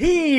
E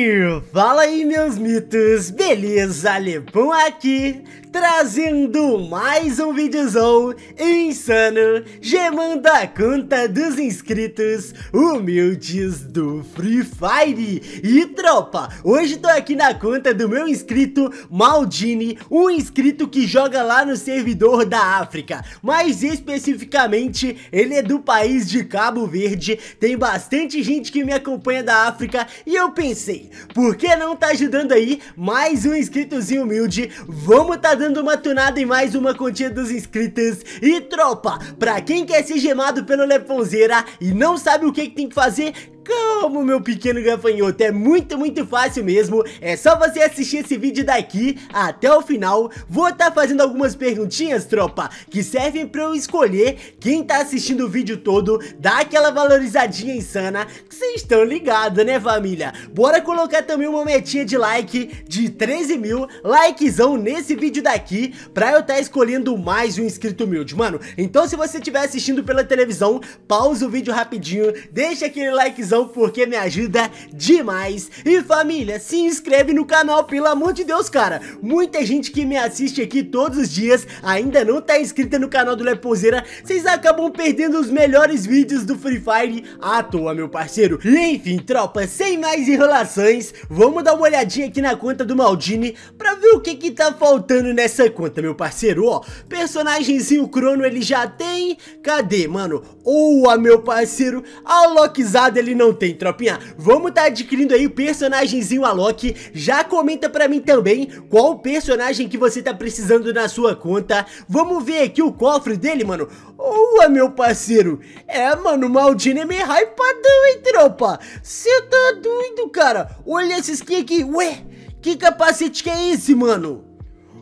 fala aí meus mitos, beleza? Lepão aqui, trazendo mais um vídeozão insano, gemando a conta dos inscritos humildes do Free Fire. E tropa, hoje tô aqui na conta do meu inscrito Maldini, um inscrito que joga lá no servidor da África, mas especificamente ele é do país de Cabo Verde, tem bastante gente que me acompanha da África e eu pensei pensei, por que não tá ajudando aí mais um inscritozinho humilde? Vamos tá dando uma tunada em mais uma quantia dos inscritos. E tropa, pra quem quer ser gemado pelo Leponzeira e não sabe o que, que tem que fazer, como, meu pequeno gafanhoto, é muito, muito fácil mesmo. É só você assistir esse vídeo daqui até o final. Vou estar tá fazendo algumas perguntinhas, tropa, que servem pra eu escolher quem tá assistindo o vídeo todo, dar aquela valorizadinha insana, que vocês estão ligados, né, família? Bora colocar também uma metinha de like de 13 mil, likezão nesse vídeo daqui, pra eu estar tá escolhendo mais um inscrito humilde, mano. Então, se você estiver assistindo pela televisão, pausa o vídeo rapidinho, deixa aquele likezão porque me ajuda demais. E família, se inscreve no canal, pelo amor de Deus, cara. Muita gente que me assiste aqui todos os dias ainda não tá inscrita no canal do Lepozeira. Vocês acabam perdendo os melhores vídeos do Free Fire à toa, meu parceiro. E enfim, tropa, sem mais enrolações, vamos dar uma olhadinha aqui na conta do Maldini pra ver o que que tá faltando nessa conta, meu parceiro. Ó, personagemzinho Crono ele já tem. Cadê, mano? Oa, meu parceiro. A Lockzada ele não não tem, tropinha? Vamos tá adquirindo aí o personagemzinho Alok. Já comenta pra mim também qual personagem que você tá precisando na sua conta. Vamos ver aqui o cofre dele, mano. Boa, meu parceiro. É, mano, o Maldini é meio hypadão, hein, tropa? Você tá doido, cara? Olha esse skin aqui. Ué, que capacete que é esse, mano?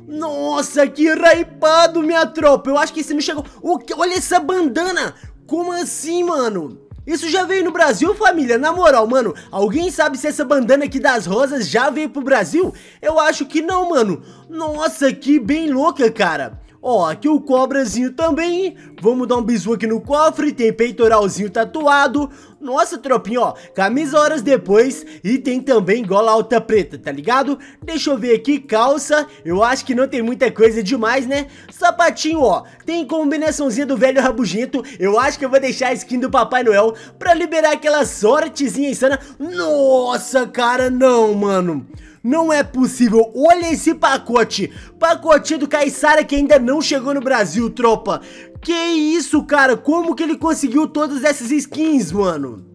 Nossa, que raipado, minha tropa. Eu acho que esse não chegou... O que... Olha essa bandana. Como assim, mano? Isso já veio no Brasil, família? Na moral, mano, alguém sabe se essa bandana aqui das rosas já veio pro Brasil? Eu acho que não, mano. Nossa, que bem louca, cara. Ó, aqui o cobrazinho também. Vamos dar um bisu aqui no cofre. Tem peitoralzinho tatuado. Nossa, tropinha, ó, camisa horas depois e tem também gola alta preta, tá ligado? Deixa eu ver aqui, calça, eu acho que não tem muita coisa demais, né? Sapatinho, ó, tem combinaçãozinha do velho rabugento, eu acho que eu vou deixar a skin do Papai Noel pra liberar aquela sortezinha insana. Nossa, cara, não, mano. Não é possível, olha esse pacote pacote do Caissara que ainda não chegou no Brasil, tropa Que isso, cara, como que ele conseguiu todas essas skins, mano?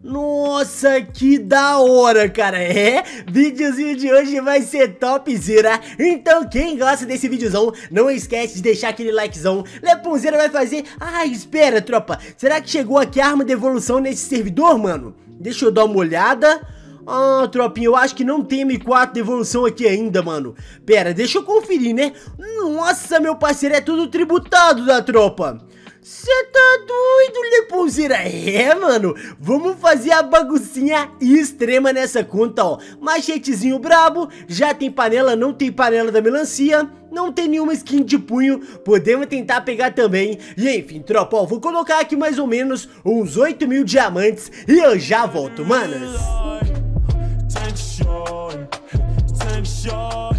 Nossa, que da hora, cara, é? Videozinho de hoje vai ser topzera Então quem gosta desse videozão, não esquece de deixar aquele likezão Leponzeira vai fazer... Ah, espera, tropa, será que chegou aqui a arma de evolução nesse servidor, mano? Deixa eu dar uma olhada... Ah, tropinha, eu acho que não tem M4 de evolução aqui ainda, mano. Pera, deixa eu conferir, né? Nossa, meu parceiro, é tudo tributado da tropa. Cê tá doido, Leponzeira? É, mano, vamos fazer a baguncinha extrema nessa conta, ó Machetezinho brabo, já tem panela, não tem panela da melancia não tem nenhuma skin de punho, podemos tentar pegar também. E enfim, tropa, ó, vou colocar aqui mais ou menos uns 8 mil diamantes e eu já volto, manas attention, attention.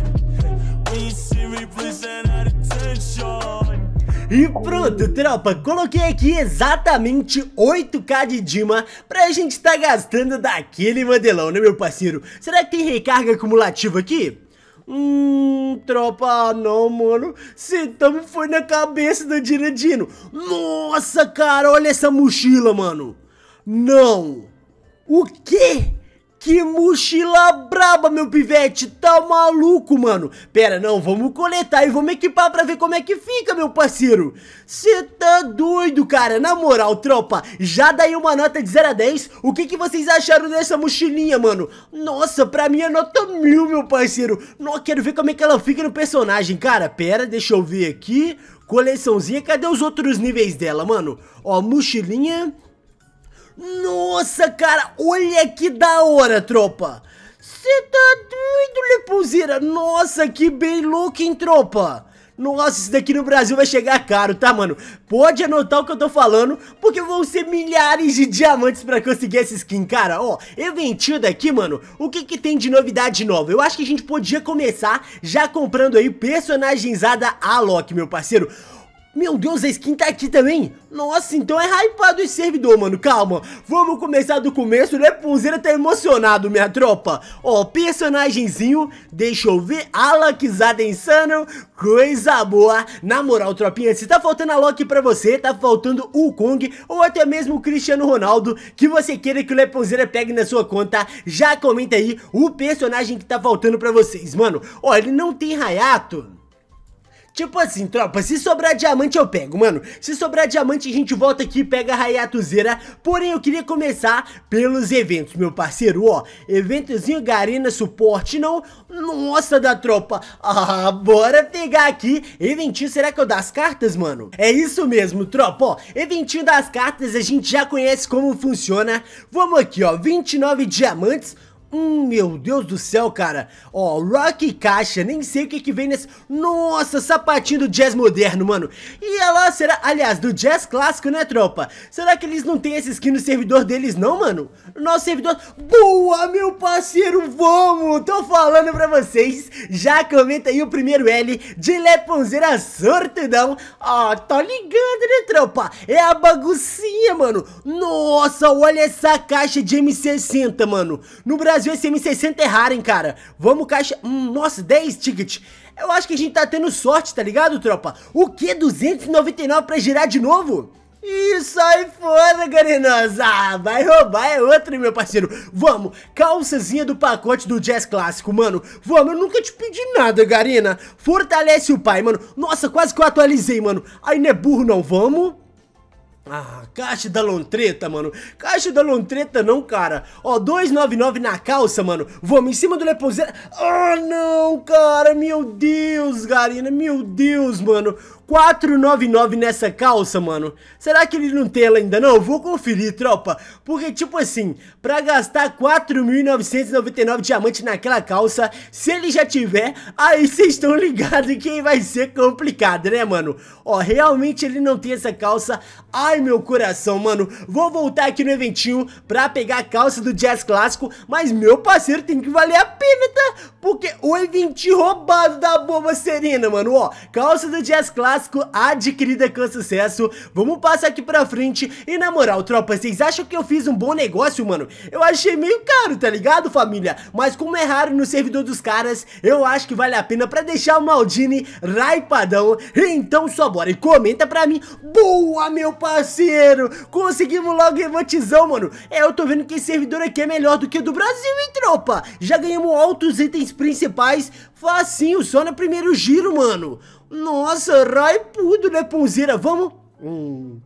When you see me, please send out attention. E pronto, tropa, coloquei aqui exatamente 8k de Dima pra gente estar tá gastando daquele modelão, né meu parceiro? Será que tem recarga acumulativa aqui? Hum, tropa, não, mano. Sentamos foi na cabeça do Diradino. Nossa, cara, olha essa mochila, mano. Não. O quê? Que mochila braba, meu pivete, tá maluco, mano Pera, não, vamos coletar e vamos equipar pra ver como é que fica, meu parceiro Cê tá doido, cara, na moral, tropa Já daí uma nota de 0 a 10 O que que vocês acharam dessa mochilinha, mano? Nossa, pra mim é nota mil, meu parceiro Não, quero ver como é que ela fica no personagem, cara Pera, deixa eu ver aqui Coleçãozinha, cadê os outros níveis dela, mano? Ó, mochilinha... Nossa, cara, olha que da hora, tropa. Você tá doido, Lepuzeira? Nossa, que bem louco, hein, tropa? Nossa, isso daqui no Brasil vai chegar caro, tá, mano? Pode anotar o que eu tô falando, porque vão ser milhares de diamantes pra conseguir essa skin, cara. Ó, eventinho daqui, mano, o que que tem de novidade nova? Eu acho que a gente podia começar já comprando aí personagenizada a Loki, meu parceiro. Meu Deus, a skin tá aqui também Nossa, então é hypado esse servidor, mano Calma, vamos começar do começo Né, Punzeira tá emocionado, minha tropa Ó, personagemzinho Deixa eu ver, Alakizada Insano Coisa boa Na moral, tropinha, se tá faltando a Loki pra você Tá faltando o Kong Ou até mesmo o Cristiano Ronaldo Que você queira que o Leponzeira pegue na sua conta Já comenta aí o personagem que tá faltando pra vocês Mano, ó, ele não tem Rayato Tipo assim, tropa, se sobrar diamante eu pego, mano. Se sobrar diamante a gente volta aqui e pega a Raiatuzeira. Porém, eu queria começar pelos eventos, meu parceiro. Ó, eventozinho Garena Suporte, não? Nossa, da tropa. Ah, bora pegar aqui. Eventinho, será que eu das cartas, mano? É isso mesmo, tropa. Ó, eventinho das cartas a gente já conhece como funciona. Vamos aqui, ó. 29 diamantes Hum, meu Deus do céu, cara. Ó, Rock Caixa, nem sei o que que vem nesse... Nossa, sapatinho do jazz moderno, mano. E ela é será... Aliás, do jazz clássico, né, tropa? Será que eles não têm essa skin no servidor deles, não, mano? Nosso servidor... Boa, meu parceiro, vamos! Tô falando pra vocês. Já comenta aí o primeiro L de Leponzeira Sortidão. Ó, tá ligando, né, tropa? É a baguncinha, mano. Nossa, olha essa caixa de M60, mano. No Brasil Brasil SM60 errarem, é cara. Vamos caixa... Hum, nossa, 10 tickets. Eu acho que a gente tá tendo sorte, tá ligado, tropa? O que? 299 pra girar de novo? Isso sai fora, Garenosa! Ah, vai roubar, é outro, meu parceiro. Vamos, calçazinha do pacote do Jazz Clássico, mano. Vamos, eu nunca te pedi nada, Garena. Fortalece o pai, mano. Nossa, quase que eu atualizei, mano. Aí não é burro, não. Vamos... Ah, caixa da lontreta, mano. Caixa da lontreta não, cara. Ó, 299 na calça, mano. Vamos em cima do leopoldo. Ah, oh, não, cara. Meu Deus, Garina. Meu Deus, mano. 499 nessa calça, mano. Será que ele não tem ela ainda não? Eu vou conferir, tropa. Porque, tipo assim, pra gastar 4.999 diamantes naquela calça, se ele já tiver, aí vocês estão ligados que vai ser complicado, né, mano? Ó, realmente ele não tem essa calça. Ai, meu coração, mano. Vou voltar aqui no eventinho pra pegar a calça do Jazz Clássico, mas meu parceiro tem que valer a pena, tá? Porque o evento roubado da bomba serina, mano, ó. Calça do Jazz Clássico adquirida com sucesso. Vamos passar aqui pra frente. E na moral, tropa, vocês acham que eu fiz um bom negócio, mano? Eu achei meio caro, tá ligado, família? Mas como é raro no servidor dos caras, eu acho que vale a pena pra deixar o Maldini raipadão. Então só bora e comenta pra mim. Boa, meu parceiro! Conseguimos logo emotizão, mano. É, eu tô vendo que esse servidor aqui é melhor do que o do Brasil, hein, tropa? Já ganhamos altos itens principais facinho, só no primeiro giro, mano. Nossa, raipudo, né, Ponzeira? Vamos... Hum.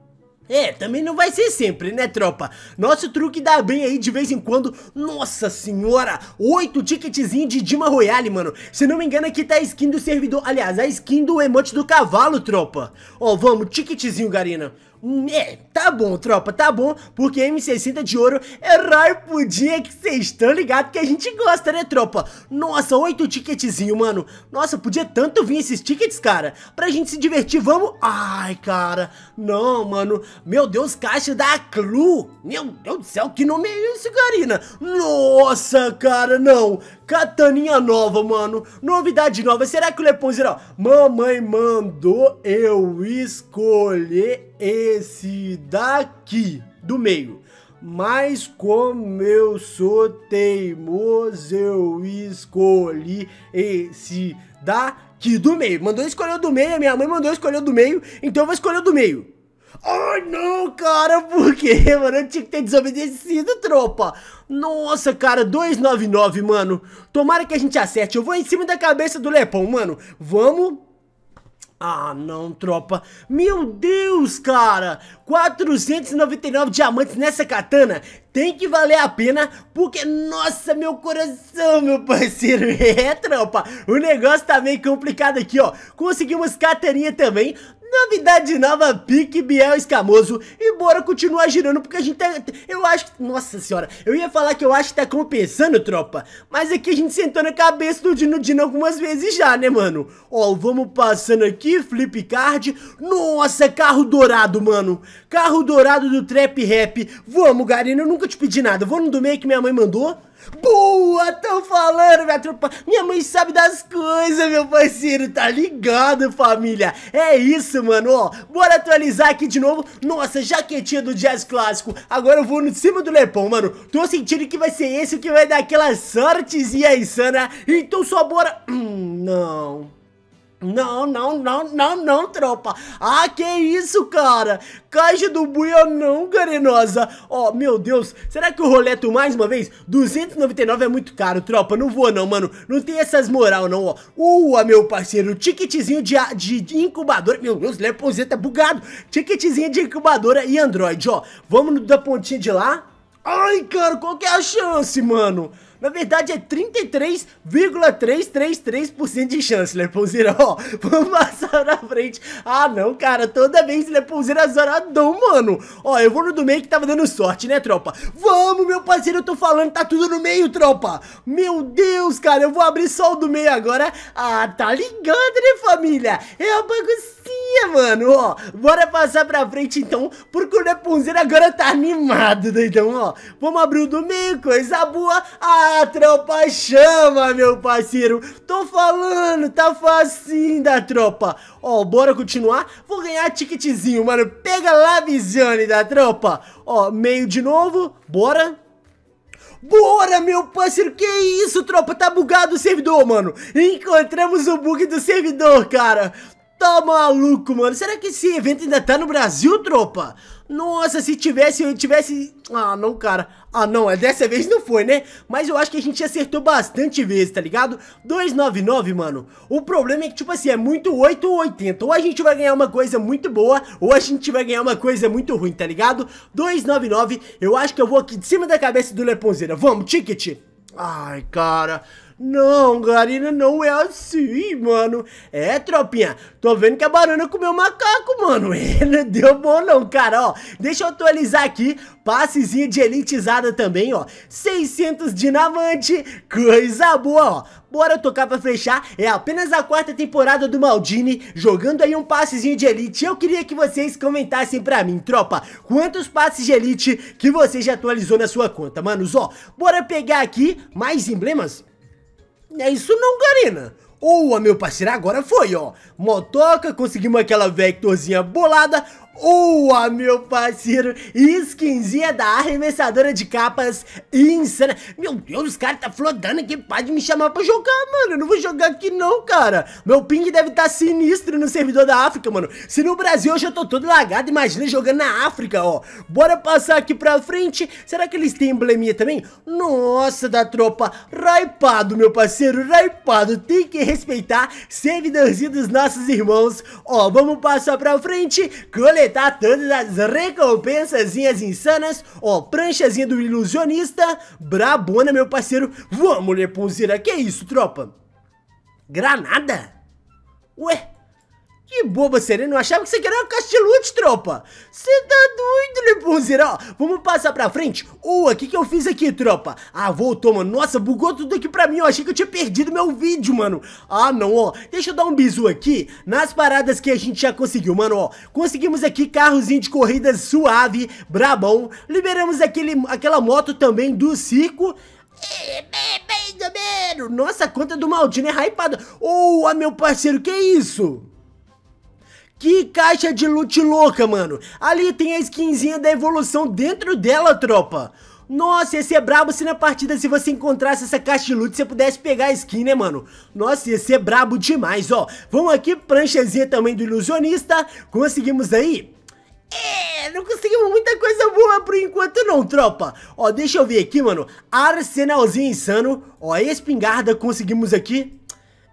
É, também não vai ser sempre, né, tropa? Nosso truque dá bem aí de vez em quando. Nossa senhora, oito ticketzinho de Dima Royale, mano. Se não me engano, aqui tá a skin do servidor. Aliás, a skin do emote do cavalo, tropa. Ó, vamos, ticketzinho, Garina. Hum, é, tá bom, tropa, tá bom, porque M60 de ouro é raro podia que vocês estão ligados que a gente gosta, né, tropa? Nossa, oito ticketzinho, mano. Nossa, podia tanto vir esses tickets, cara, pra gente se divertir, vamos... Ai, cara, não, mano, meu Deus, caixa da Clu, meu Deus do céu, que nome é isso, Karina? Nossa, cara, não, Cataninha nova, mano. Novidade nova. Será que o Leponzirão? Mamãe mandou eu escolher esse daqui, do meio. Mas como eu sou teimoso, eu escolhi esse daqui do meio. Mandou escolher o do meio, minha mãe mandou escolher o do meio, então eu vou escolher o do meio. Ai, não, cara, por quê, mano? Eu tinha que ter desobedecido, tropa. Nossa, cara, 299, mano. Tomara que a gente acerte. Eu vou em cima da cabeça do Lepão, mano. Vamos... Ah, não, tropa. Meu Deus, cara. 499 diamantes nessa katana tem que valer a pena, porque, nossa, meu coração, meu parceiro, é, tropa, o negócio tá meio complicado aqui, ó, conseguimos catarinha também, Novidade nova, Pique Biel Escamoso E bora continuar girando porque a gente tá... Eu acho que... Nossa senhora, eu ia falar que eu acho que tá compensando, tropa Mas aqui a gente sentou na cabeça do Dino Dino algumas vezes já, né, mano? Ó, vamos passando aqui, flip card Nossa, carro dourado, mano Carro dourado do Trap Rap Vamos, Garena, eu nunca te pedi nada Vou no do meio que minha mãe mandou Boa, tão falando, minha tropa. Minha mãe sabe das coisas, meu parceiro. Tá ligado, família? É isso, mano. Ó, bora atualizar aqui de novo. Nossa, jaquetinha do jazz clássico. Agora eu vou no cima do Lepão, mano. Tô sentindo que vai ser esse o que vai dar aquela sortezinha insana. Então só bora... Hum, não... Não, não, não, não, não, tropa. Ah, que isso, cara. Caixa do buia não, carenosa. Ó, oh, meu Deus. Será que eu roleto mais uma vez? 299 é muito caro, tropa. Não vou não, mano. Não tem essas moral não, ó. Ua, meu parceiro. Ticketzinho de, de, de incubadora. Meu Deus, Leponzeta bugado. Ticketzinho de incubadora e Android, ó. Vamos da pontinha de lá. Ai, cara, qual que é a chance, mano? Na verdade, é 33,333% de chance, Leponzeira, Ó, vamos passar na frente. Ah, não, cara. Toda vez Leponzeira zoradão, mano. Ó, eu vou no do meio que tava dando sorte, né, tropa? Vamos, meu parceiro. Eu tô falando, tá tudo no meio, tropa. Meu Deus, cara. Eu vou abrir só o do meio agora. Ah, tá ligando, né, família? É uma bagunça delícia, mano, ó Bora passar pra frente, então Porque o Rapunzel agora tá animado, doidão, ó Vamos abrir o do meio, coisa boa Ah, tropa chama, meu parceiro Tô falando, tá facinho da tropa Ó, bora continuar Vou ganhar ticketzinho, mano Pega lá, Visione da tropa Ó, meio de novo, bora Bora, meu parceiro, que isso, tropa, tá bugado o servidor, mano Encontramos o bug do servidor, cara Tá maluco, mano? Será que esse evento ainda tá no Brasil, tropa? Nossa, se tivesse, eu tivesse... Ah, não, cara. Ah, não, é dessa vez não foi, né? Mas eu acho que a gente acertou bastante vezes, tá ligado? 299, mano. O problema é que, tipo assim, é muito 8 ou 80. Ou a gente vai ganhar uma coisa muito boa, ou a gente vai ganhar uma coisa muito ruim, tá ligado? 299, eu acho que eu vou aqui de cima da cabeça do Leponzeira. Vamos, ticket! Ai, cara... Não, Garina não é assim, mano. É, tropinha, tô vendo que a banana comeu macaco, mano. É, não deu bom não, cara, ó. Deixa eu atualizar aqui, passezinho de elitizada também, ó. 600 dinamante, coisa boa, ó. Bora tocar pra fechar, é apenas a quarta temporada do Maldini, jogando aí um passezinho de elite. Eu queria que vocês comentassem pra mim, tropa, quantos passes de elite que você já atualizou na sua conta, manos, ó. Bora pegar aqui mais emblemas? É isso não, Karina. Boa, meu parceiro, agora foi, ó. Motoca, conseguimos aquela Vectorzinha bolada. Boa, meu parceiro, skinzinha da arremessadora de capas insana. Meu Deus, os caras tá flodando aqui, pode me chamar pra jogar, mano. Eu não vou jogar aqui não, cara. Meu ping deve estar tá sinistro no servidor da África, mano. Se no Brasil eu já tô todo lagado, imagina jogando na África, ó. Bora passar aqui pra frente. Será que eles têm embleminha também? Nossa, da tropa. Raipado, meu parceiro, raipado. Tem que respeitar servidorzinho dos nossos irmãos. Ó, vamos passar pra frente. Cole coletar todas tá as recompensazinhas insanas. Ó, pranchazinha do ilusionista, brabona, meu parceiro. Vamos, Leponzeira, que isso, tropa? Granada? Ué? Que boba, Sereno. Eu achava que você queria era uma caixa de loot, tropa. Você tá doido, Liponzeiro. Ó, vamos passar pra frente. Ou, o que que eu fiz aqui, tropa? Ah, voltou, mano. Nossa, bugou tudo aqui pra mim. Eu achei que eu tinha perdido meu vídeo, mano. Ah, não, ó. Deixa eu dar um bisu aqui nas paradas que a gente já conseguiu, mano, ó. Conseguimos aqui carrozinho de corrida suave, brabão. Liberamos aquele, aquela moto também do circo. É, Nossa, a conta do Maldino é né? hypada. Ô, oh, meu parceiro, que isso? Que caixa de loot louca, mano. Ali tem a skinzinha da evolução dentro dela, tropa. Nossa, ia ser brabo se na partida, se você encontrasse essa caixa de loot, você pudesse pegar a skin, né, mano? Nossa, ia ser brabo demais, ó. Vamos aqui, pranchazinha também do ilusionista. Conseguimos aí... É, não conseguimos muita coisa boa por enquanto não, tropa. Ó, deixa eu ver aqui, mano. Arsenalzinho insano. Ó, espingarda conseguimos aqui.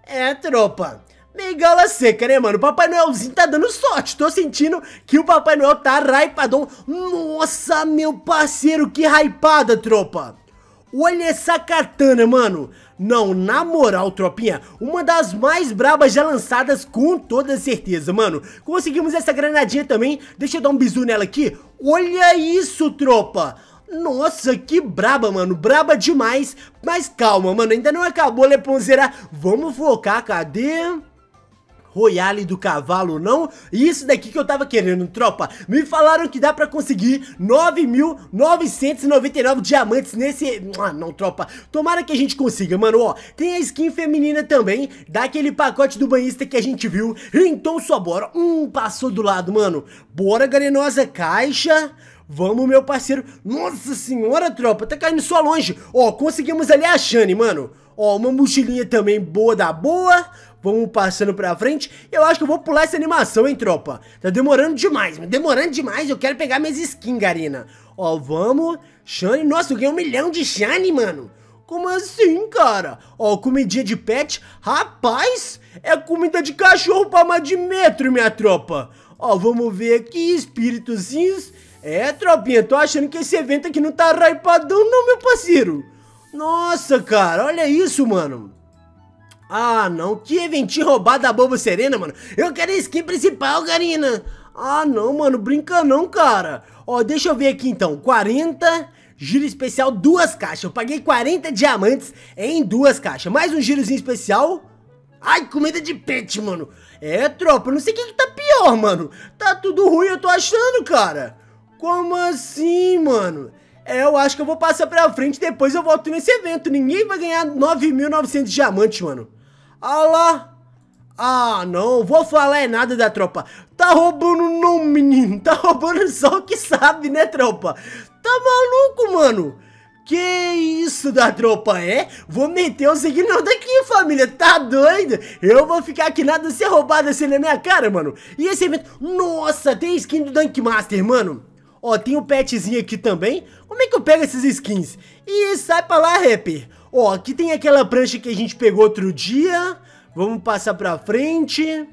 É, tropa nem gala seca, né, mano? O Papai Noelzinho tá dando sorte. Tô sentindo que o Papai Noel tá raipadão. Nossa, meu parceiro, que raipada, tropa. Olha essa katana, mano. Não, na moral, tropinha, uma das mais brabas já lançadas com toda certeza, mano. Conseguimos essa granadinha também. Deixa eu dar um bizu nela aqui. Olha isso, tropa. Nossa, que braba, mano, braba demais Mas calma, mano, ainda não acabou, Leponzeira Vamos focar, cadê? Royale do cavalo, não? isso daqui que eu tava querendo, tropa. Me falaram que dá pra conseguir 9.999 diamantes nesse... Ah, não, tropa. Tomara que a gente consiga, mano, ó. Tem a skin feminina também, daquele pacote do banhista que a gente viu. Então só bora. Hum, passou do lado, mano. Bora, galenosa caixa. Vamos, meu parceiro. Nossa senhora, tropa, tá caindo só longe. Ó, conseguimos ali a Shane, mano. Ó, uma mochilinha também boa da boa. Vamos passando pra frente. Eu acho que eu vou pular essa animação, hein, tropa. Tá demorando demais, demorando demais. Eu quero pegar minhas skins, Garina. Ó, vamos. Shane, nossa, eu ganhei um milhão de Shane, mano. Como assim, cara? Ó, comidinha de pet. Rapaz, é comida de cachorro pra mais de metro, minha tropa. Ó, vamos ver aqui, espíritozinhos. É, tropinha, tô achando que esse evento aqui não tá raipadão não, meu parceiro. Nossa, cara, olha isso, mano. Ah, não. Que eventinho roubado da Bobo Serena, mano. Eu quero a skin principal, Garina. Ah, não, mano. Brinca não, cara. Ó, deixa eu ver aqui, então. 40... Giro especial, duas caixas. Eu paguei 40 diamantes em duas caixas. Mais um girozinho especial. Ai, comida de pet, mano. É, tropa, eu não sei o que, que tá pior, mano. Tá tudo ruim, eu tô achando, cara. Como assim, mano? É, eu acho que eu vou passar pra frente, depois eu volto nesse evento. Ninguém vai ganhar 9.900 diamantes, mano. Ah lá. Ah, não, vou falar é nada da tropa. Tá roubando não, menino. Tá roubando só o que sabe, né, tropa? Tá maluco, mano? Que isso da tropa, é? Vou meter o seguinte daqui, família, tá doido? Eu vou ficar aqui nada ser roubado assim na minha cara, mano. E esse evento... Nossa, tem skin do Dunk Master, mano. Ó, tem o um petzinho aqui também. Como é que eu pego esses skins? E sai pra lá, rapper. Ó, aqui tem aquela prancha que a gente pegou outro dia. Vamos passar pra frente.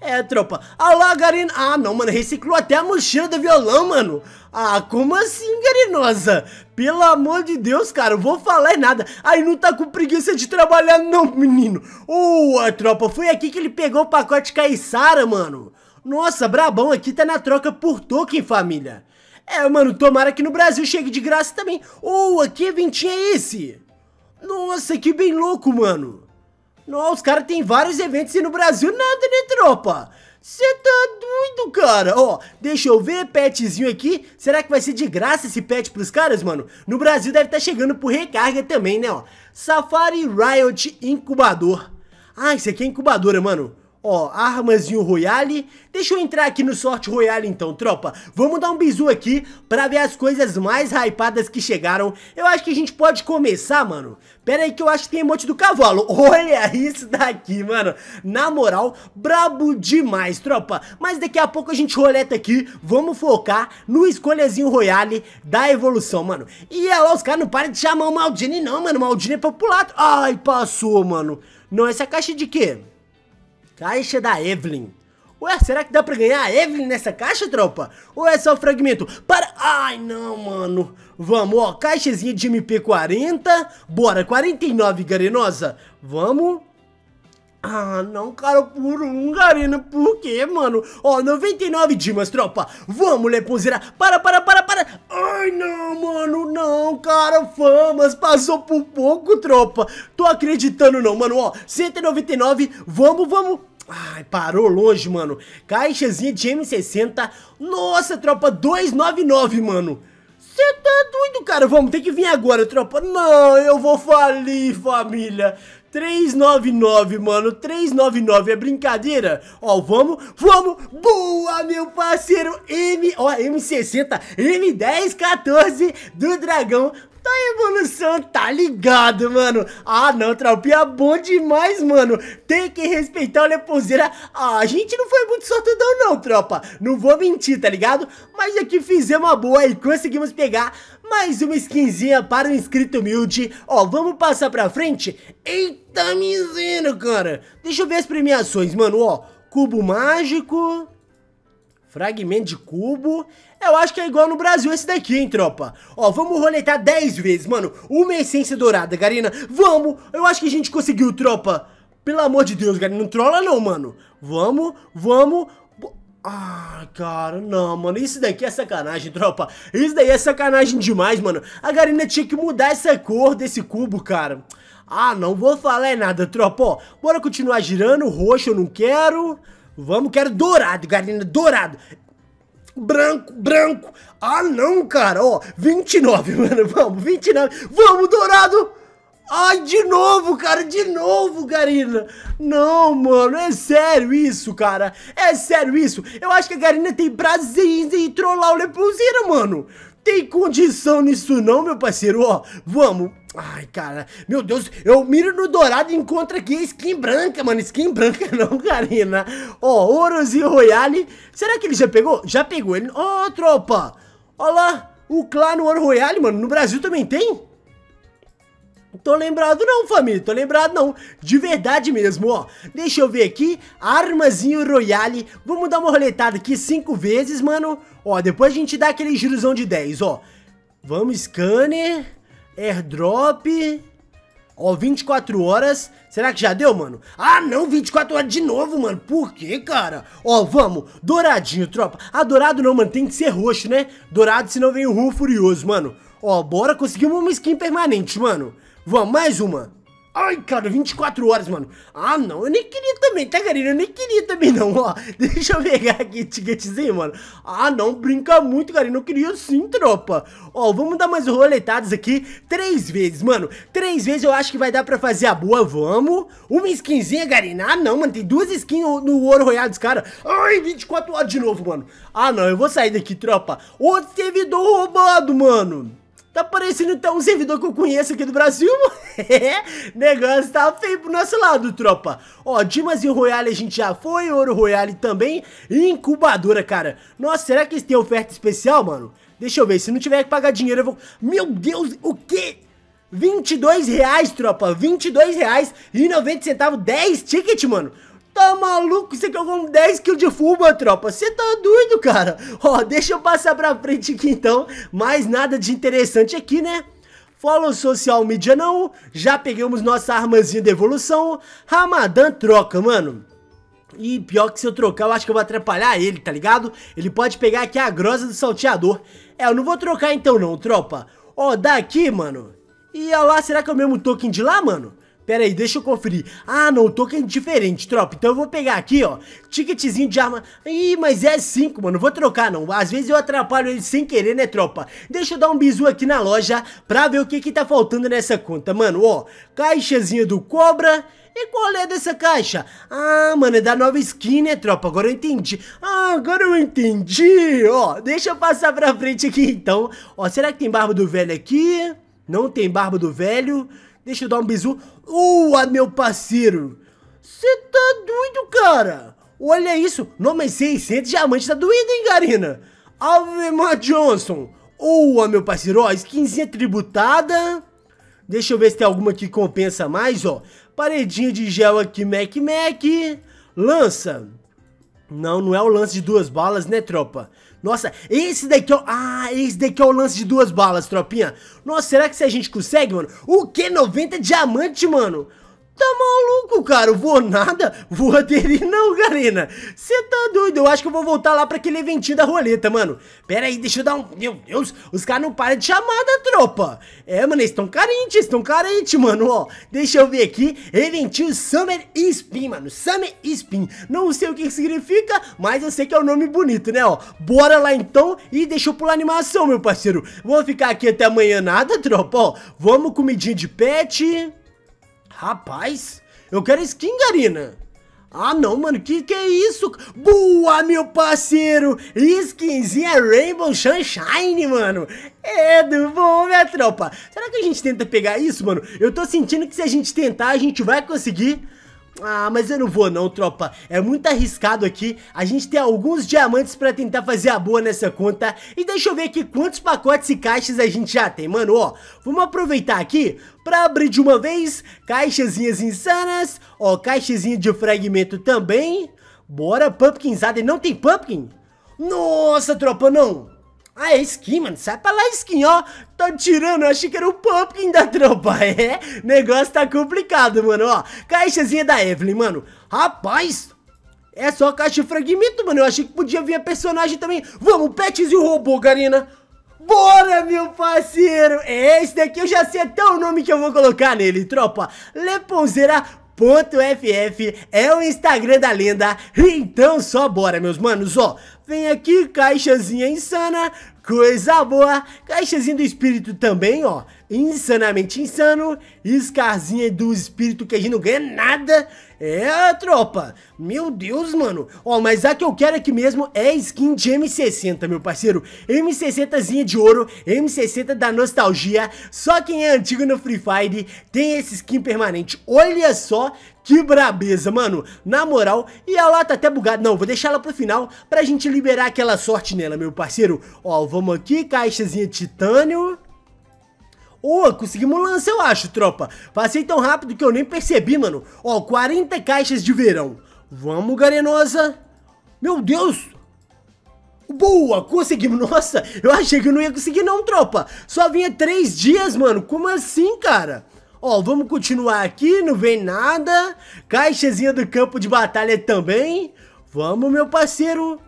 É, tropa. Ah lá, Ah, não, mano. Reciclou até a mochila do violão, mano. Ah, como assim, Garinosa? Pelo amor de Deus, cara. Eu vou falar em é nada. Aí não tá com preguiça de trabalhar, não, menino. Ô, tropa. Foi aqui que ele pegou o pacote Caissara, mano. Nossa, brabão. Aqui tá na troca por token, família. É, mano, tomara que no Brasil chegue de graça também. Ou, oh, que eventinho é esse? Nossa, que bem louco, mano. Nossa, os caras tem vários eventos e no Brasil nada, né, tropa? Você tá doido, cara? Ó, deixa eu ver petzinho aqui. Será que vai ser de graça esse pet pros caras, mano? No Brasil deve estar tá chegando por recarga também, né, ó. Safari Riot Incubador. Ah, isso aqui é incubadora, mano. Ó, armazinho Royale. Deixa eu entrar aqui no Sorte Royale então, tropa. Vamos dar um bizu aqui pra ver as coisas mais hypadas que chegaram. Eu acho que a gente pode começar, mano. Pera aí que eu acho que tem emote do cavalo. Olha isso daqui, mano. Na moral, brabo demais, tropa. Mas daqui a pouco a gente roleta aqui. Vamos focar no escolhazinho Royale da evolução, mano. E olha é lá, os caras não param de chamar o Maldini não, mano. O Maldini é popular. Ai, passou, mano. Não, essa caixa é de quê? Caixa da Evelyn. Ué, será que dá pra ganhar a Evelyn nessa caixa, tropa? Ou é só fragmento? Para... Ai, não, mano. Vamos, ó, caixazinha de MP40. Bora, 49, Garenosa. Vamos. Ah, não, cara, por um, Garena, por quê, mano? Ó, 99 dimas, tropa. Vamos, Leponzeira. Para, para, para, para. Ai, não, mano, não, cara, famas. Passou por pouco, tropa. Tô acreditando não, mano, ó. 199, vamos, vamos. Ai, parou longe, mano. Caixazinha de M60. Nossa, tropa, 299, mano. Você tá doido, cara? Vamos ter que vir agora, tropa. Não, eu vou falir, família. 399, mano, 399 é brincadeira? Ó, vamos, vamos, boa, meu parceiro, M, ó, M60, M1014 do dragão da tá evolução, tá ligado, mano? Ah, não, trapia é bom demais, mano. Tem que respeitar o Leponzeira. Ah, a gente não foi muito sortudão não, tropa. Não vou mentir, tá ligado? Mas aqui fizemos uma boa e conseguimos pegar mais uma skinzinha para o um inscrito humilde. Ó, vamos passar pra frente? Eita miséria, cara. Deixa eu ver as premiações, mano, ó. Cubo mágico... Fragmento de cubo. Eu acho que é igual no Brasil esse daqui, hein, tropa. Ó, vamos roletar 10 vezes, mano. Uma essência dourada, Garina. Vamos! Eu acho que a gente conseguiu, tropa. Pelo amor de Deus, Garina. Não trola não, mano. Vamos, vamos. Ah, cara, não, mano. Isso daqui é sacanagem, tropa. Isso daí é sacanagem demais, mano. A Garina tinha que mudar essa cor desse cubo, cara. Ah, não vou falar nada, tropa. Ó, bora continuar girando. Roxo eu não quero. Vamos, quero dourado, Garina, dourado. Branco, branco. Ah, não, cara, ó. 29, mano, vamos, 29. Vamos, dourado. Ai, de novo, cara, de novo, Garina. Não, mano, é sério isso, cara. É sério isso. Eu acho que a Garina tem prazer em trollar o Leponzira, mano. Tem condição nisso não, meu parceiro, ó. Vamos. Ai, cara, meu Deus, eu miro no dourado e encontro aqui skin branca, mano, skin branca não, Garina. Ó, Orozinho Royale, será que ele já pegou? Já pegou ele, ó, tropa, ó lá, o clã no Ouro Royale, mano, no Brasil também tem? Tô lembrado não, família, tô lembrado não, de verdade mesmo, ó Deixa eu ver aqui, armazinho royale, vamos dar uma roletada aqui cinco vezes, mano Ó, depois a gente dá aquele girozão de 10, ó Vamos, scanner, airdrop, Ó, 24 horas. Será que já deu, mano? Ah, não, 24 horas de novo, mano. Por quê, cara? Ó, vamos. Douradinho, tropa. Ah, dourado não, mano. Tem que ser roxo, né? Dourado, senão vem o Ru Furioso, mano. Ó, bora. Conseguimos uma skin permanente, mano. Vamos, mais uma. Ai, cara, 24 horas, mano. Ah, não, eu nem queria também, tá, galera? Eu nem queria também, não, ó. Deixa eu pegar aqui ticketzinho, mano. Ah, não, brinca muito, galera. Eu queria sim, tropa. Ó, vamos dar mais roletadas aqui três vezes, mano. Três vezes eu acho que vai dar pra fazer a boa, vamos. Uma skinzinha, galera. Ah, não, mano, tem duas skins no ouro royal dos caras. Ai, 24 horas de novo, mano. Ah, não, eu vou sair daqui, tropa. Outro servidor roubado, mano. Tá parecendo até um servidor que eu conheço aqui do Brasil. Negócio tá feio pro nosso lado, tropa. Ó, Dimas e Royale a gente já foi, Ouro Royale também. E incubadora, cara. Nossa, será que eles têm oferta especial, mano? Deixa eu ver, se não tiver que pagar dinheiro eu vou... Meu Deus, o quê? 22 reais, tropa, 22 reais e 90 centavos, 10 tickets, mano Tá maluco? Isso aqui eu como 10 quilos de fubá, tropa. Você tá doido, cara? Ó, deixa eu passar pra frente aqui então. Mais nada de interessante aqui, né? Follow social media não. Já pegamos nossa armazinha de evolução. Ramadã troca, mano. E pior que se eu trocar, eu acho que eu vou atrapalhar ele, tá ligado? Ele pode pegar aqui a grosa do salteador. É, eu não vou trocar então não, tropa. Ó, daqui, mano. E olha lá, será que é o mesmo token de lá, mano? Pera aí, deixa eu conferir. Ah, não, token diferente, tropa. Então eu vou pegar aqui, ó, ticketzinho de arma. Ih, mas é 5, mano, vou trocar, não. Às vezes eu atrapalho ele sem querer, né, tropa? Deixa eu dar um bizu aqui na loja pra ver o que que tá faltando nessa conta, mano. Ó, caixazinha do Cobra... E qual é dessa caixa? Ah, mano, é da nova skin, né, tropa? Agora eu entendi. Ah, agora eu entendi. Ó, deixa eu passar pra frente aqui, então. Ó, será que tem barba do velho aqui? Não tem barba do velho. Deixa eu dar um bisu. Ua, meu parceiro. Você tá doido, cara. Olha isso. Não, mas é 600 diamantes tá doido, hein, Garina? Ave Mar Johnson. Ua, meu parceiro. Ó, skinzinha tributada. Deixa eu ver se tem alguma que compensa mais, ó. Paredinha de gel aqui, Mac Mac. Lança. Não, não é o lance de duas balas, né, tropa? Nossa, esse daqui é o... Ah, esse daqui é o lance de duas balas, tropinha. Nossa, será que se a gente consegue, mano? O que? 90 diamante, mano? Tá maluco, cara? vou nada? Vou aderir não, Garena. Você tá doido? Eu acho que eu vou voltar lá pra aquele eventinho da roleta, mano. Pera aí, deixa eu dar um... Meu Deus, os caras não param de chamar da tropa. É, mano, eles tão carentes, estão tão carentes, mano, ó. Deixa eu ver aqui. Eventinho Summer Spin, mano. Summer Spin. Não sei o que, que significa, mas eu sei que é um nome bonito, né, ó. Bora lá então e deixa eu pular animação, meu parceiro. Vou ficar aqui até amanhã nada, tropa, ó. Vamos comidinha de pet... Rapaz, eu quero skin, Garina. Ah, não, mano, que que é isso? Boa, meu parceiro! Skinzinha Rainbow Sunshine, mano! É do bom, minha tropa! Será que a gente tenta pegar isso, mano? Eu tô sentindo que se a gente tentar, a gente vai conseguir... Ah, mas eu não vou não, tropa. É muito arriscado aqui. A gente tem alguns diamantes pra tentar fazer a boa nessa conta. E deixa eu ver aqui quantos pacotes e caixas a gente já tem. Mano, ó, vamos aproveitar aqui pra abrir de uma vez. Caixazinhas insanas. Ó, caixazinha de fragmento também. Bora, pumpkinzada. Não tem pumpkin? Nossa, tropa, não. Ah, é skin, mano. Sai pra lá, skin, ó. Tá tirando, eu achei que era o Pumpkin da tropa. É, negócio tá complicado, mano, ó. Caixazinha da Evelyn, mano. Rapaz, é só caixa fragmento, mano. Eu achei que podia vir a personagem também. Vamos, pets e o robô, Karina. Bora, meu parceiro. É, esse daqui eu já sei até o nome que eu vou colocar nele, tropa. Leponzeira .ff é o Instagram da lenda, então só bora meus manos, ó, Vem aqui, caixazinha insana, coisa boa. Caixazinha do espírito também, ó insanamente insano, Scarzinha do espírito que a gente não ganha nada. É, tropa, meu Deus, mano. Ó, mas a que eu quero aqui mesmo é skin de M60, meu parceiro. M60zinha de ouro, M60 da nostalgia. Só quem é antigo no Free Fire tem esse skin permanente. Olha só que brabeza, mano. Na moral, e a lá tá até bugada. Não, vou deixar ela pro final pra gente liberar aquela sorte nela, meu parceiro. Ó, vamos aqui, caixazinha de titânio. Ô, oh, conseguimos um lance, eu acho, tropa. Passei tão rápido que eu nem percebi, mano. Ó, oh, 40 caixas de verão. Vamos, Garenosa. Meu Deus, Boa, conseguimos. Nossa, eu achei que eu não ia conseguir não, tropa. Só vinha três dias, mano. Como assim, cara? Ó, vamos continuar aqui, não vem nada. Caixazinha do campo de batalha também. Vamos, meu parceiro.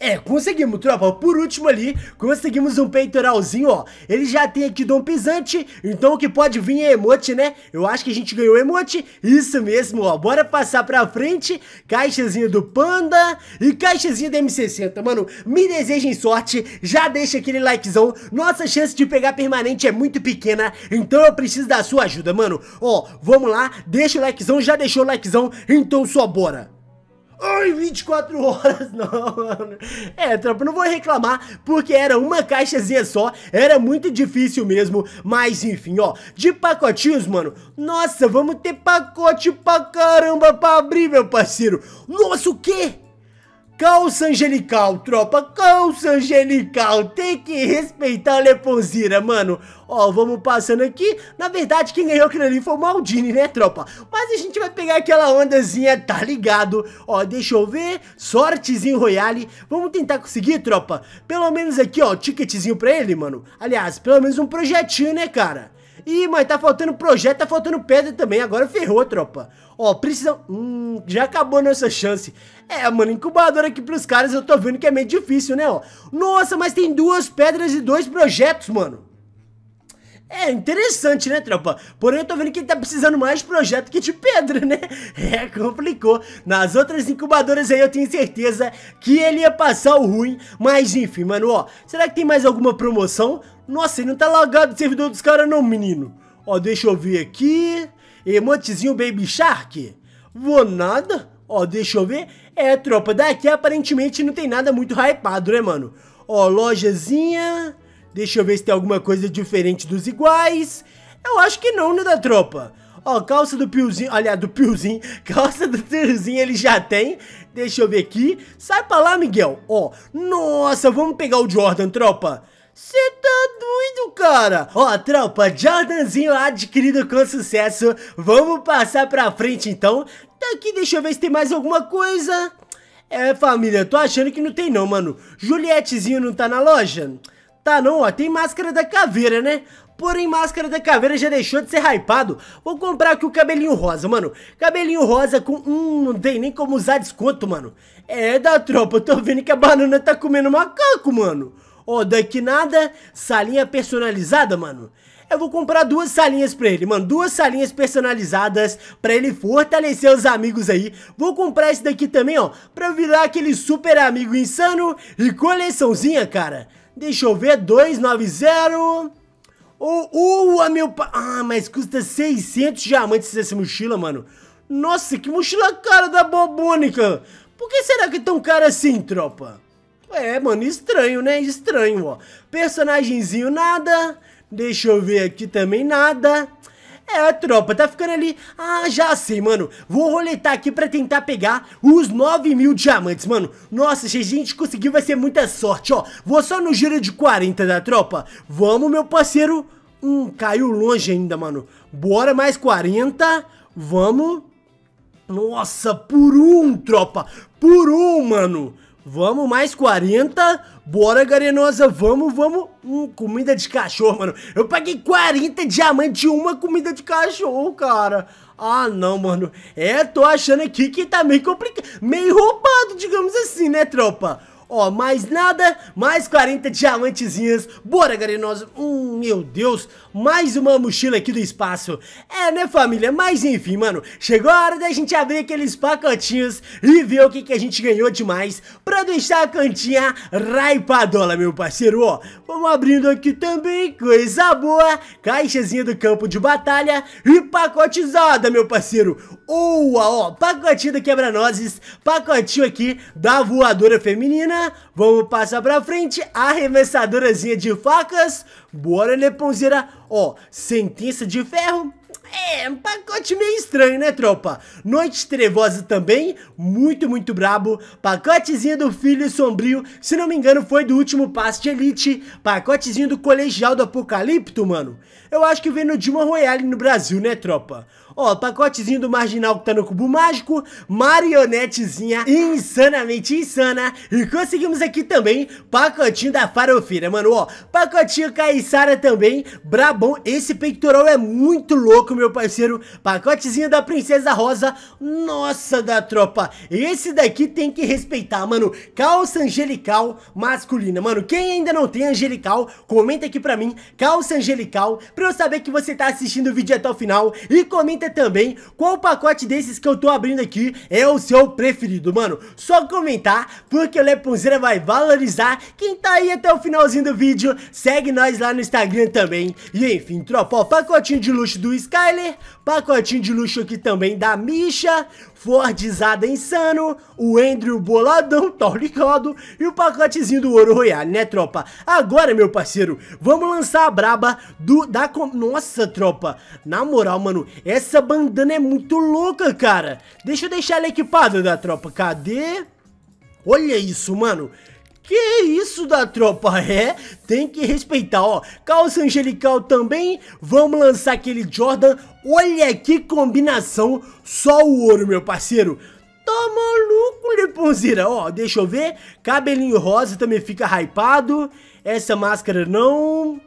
É, conseguimos, tropa. Por último ali, conseguimos um peitoralzinho, ó. Ele já tem aqui Dom Pisante, então o que pode vir é emote, né? Eu acho que a gente ganhou emote. Isso mesmo, ó. Bora passar pra frente. Caixazinha do Panda e caixazinha da M60. Mano, me desejem sorte. Já deixa aquele likezão. Nossa chance de pegar permanente é muito pequena, então eu preciso da sua ajuda, mano. Ó, vamos lá. Deixa o likezão. Já deixou o likezão, então só bora. Ai, 24 horas, não, mano. É, tropa, não vou reclamar, porque era uma caixazinha só, era muito difícil mesmo, mas enfim, ó, de pacotinhos, mano, nossa, vamos ter pacote pra caramba pra abrir, meu parceiro. Nossa, o quê? Calça angelical, tropa, calça angelical, tem que respeitar a Leponzira, mano. Ó, vamos passando aqui. Na verdade, quem ganhou aquilo ali foi o Maldini, né, tropa? Mas a gente vai pegar aquela ondazinha, tá ligado? Ó, deixa eu ver. Sortezinho Royale. Vamos tentar conseguir, tropa? Pelo menos aqui, ó, ticketzinho pra ele, mano. Aliás, pelo menos um projetinho, né, cara? Ih, mas tá faltando projeto, tá faltando pedra também. Agora ferrou, tropa. Ó, precisa... Hum, já acabou nossa chance. É, mano, incubadora aqui pros caras eu tô vendo que é meio difícil, né, ó. Nossa, mas tem duas pedras e dois projetos, mano. É interessante, né, tropa? Porém, eu tô vendo que ele tá precisando mais de projeto que de pedra, né? É, complicou. Nas outras incubadoras aí eu tenho certeza que ele ia passar o ruim. Mas, enfim, mano, ó. Será que tem mais alguma promoção? Nossa, ele não tá lagado o servidor dos caras não, menino. Ó, deixa eu ver aqui. Emotezinho Baby Shark. Vou nada. Ó, deixa eu ver. É, tropa, daqui aparentemente não tem nada muito hypado, né, mano? Ó, lojazinha. Deixa eu ver se tem alguma coisa diferente dos iguais. Eu acho que não, né, da tropa? Ó, calça do Piozinho, aliás, do Piozinho, calça do Piozinho ele já tem. Deixa eu ver aqui. Sai pra lá, Miguel. Ó, nossa, vamos pegar o Jordan, tropa. Cê tá doido, cara? Ó, tropa, Jordanzinho adquirido com sucesso. Vamos passar pra frente, então. Tá aqui, deixa eu ver se tem mais alguma coisa. É, família, tô achando que não tem não, mano. Julietezinho não tá na loja? Tá não, ó, tem máscara da caveira, né? Porém, máscara da caveira já deixou de ser hypado. Vou comprar aqui o cabelinho rosa, mano. Cabelinho rosa com... Hum, não tem nem como usar desconto, mano. É, da tropa, eu tô vendo que a banana tá comendo macaco, mano. Ô, oh, daqui nada, salinha personalizada, mano. Eu vou comprar duas salinhas pra ele, mano. Duas salinhas personalizadas pra ele fortalecer os amigos aí. Vou comprar esse daqui também, ó, pra virar aquele super amigo insano e coleçãozinha, cara. Deixa eu ver, 290... Ou, oh, oh, meu... Pa... Ah, mas custa 600 diamantes essa mochila, mano. Nossa, que mochila cara da bobônica. Por que será que é tão cara assim, tropa? É, mano, estranho, né? Estranho, ó. Personagenzinho nada. Deixa eu ver aqui também nada. É, tropa, tá ficando ali... Ah, já sei, mano. Vou roletar aqui pra tentar pegar os 9 mil diamantes, mano. Nossa, se a gente conseguir vai ser muita sorte, ó. Vou só no giro de 40 da tropa. Vamos, meu parceiro. Hum, caiu longe ainda, mano. Bora, mais 40. Vamos. Nossa, por um, tropa. Por um, mano. Vamos, mais 40. Bora, Garenosa, vamos, vamos. Hum, comida de cachorro, mano. Eu paguei 40 diamantes de uma comida de cachorro, cara. Ah, não, mano. É, tô achando aqui que tá meio complicado. Meio roubado, digamos assim, né, tropa? Ó, mais nada, mais 40 diamantezinhas. Bora, galera, nós... Hum, meu Deus, mais uma mochila aqui do espaço. É, né, família? Mas enfim, mano, chegou a hora da gente abrir aqueles pacotinhos e ver o que, que a gente ganhou demais pra deixar a cantinha raipadola, meu parceiro. Ó, vamos abrindo aqui também, coisa boa. Caixazinha do campo de batalha e pacotizada, meu parceiro. Ua, ó, pacotinho do quebra-nozes, pacotinho aqui da voadora feminina vamos passar pra frente, arremessadorazinha de facas, bora Neponzeira, ó, sentença de ferro, é, um pacote meio estranho, né, tropa? Noite Trevosa também, muito, muito brabo. Pacotezinho do Filho Sombrio, se não me engano, foi do último passe de Elite. Pacotezinho do Colegial do Apocalipto, mano. Eu acho que vem no Dilma Royale no Brasil, né, tropa? Ó, pacotezinho do Marginal que tá no Cubo Mágico, marionetezinha insanamente insana. E conseguimos aqui também pacotinho da farofira mano, ó. Pacotinho Caissara também, brabão. Esse peitoral é muito louco, meu parceiro. Pacotezinho da Princesa Rosa, nossa da tropa. Esse daqui tem que respeitar, mano. Calça angelical masculina, mano. Quem ainda não tem angelical, comenta aqui pra mim, calça angelical, pra eu saber que você tá assistindo o vídeo até o final. E comenta comenta também qual pacote desses que eu tô abrindo aqui é o seu preferido, mano. Só comentar, porque o Leponzeira vai valorizar quem tá aí até o finalzinho do vídeo. Segue nós lá no Instagram também. E enfim, tropa, ó, pacotinho de luxo do Skyler, pacotinho de luxo aqui também da Misha, Fordizada insano, o Andrew boladão, tá ligado? E o pacotezinho do Ouro Royale, né, tropa? Agora, meu parceiro, vamos lançar a braba do... da... Nossa, tropa, na moral, mano, essa bandana é muito louca, cara. Deixa eu deixar ela equipada da tropa, cadê? Olha isso, mano. Que isso da tropa, é? Tem que respeitar, ó. Calça angelical também. Vamos lançar aquele Jordan. Olha que combinação. Só o ouro, meu parceiro. Tá maluco, Leponzira? Ó, deixa eu ver. Cabelinho rosa também fica hypado. Essa máscara não...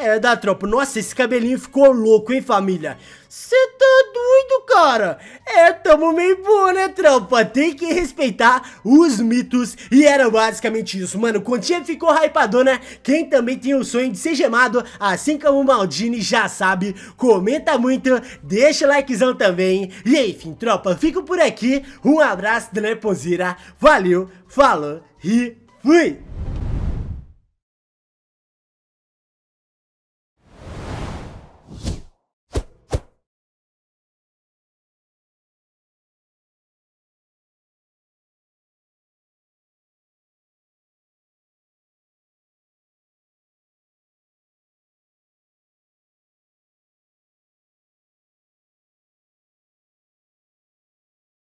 É, é, da tropa. Nossa, esse cabelinho ficou louco, hein, família? Cê tá doido, cara? É, tamo meio bom, né, tropa? Tem que respeitar os mitos. E era basicamente isso, mano. continha ficou hypadona. Né? Quem também tem o sonho de ser gemado, assim como o Maldini, já sabe. Comenta muito, deixa o likezão também. E enfim, tropa, fico por aqui. Um abraço da Valeu, falou e fui!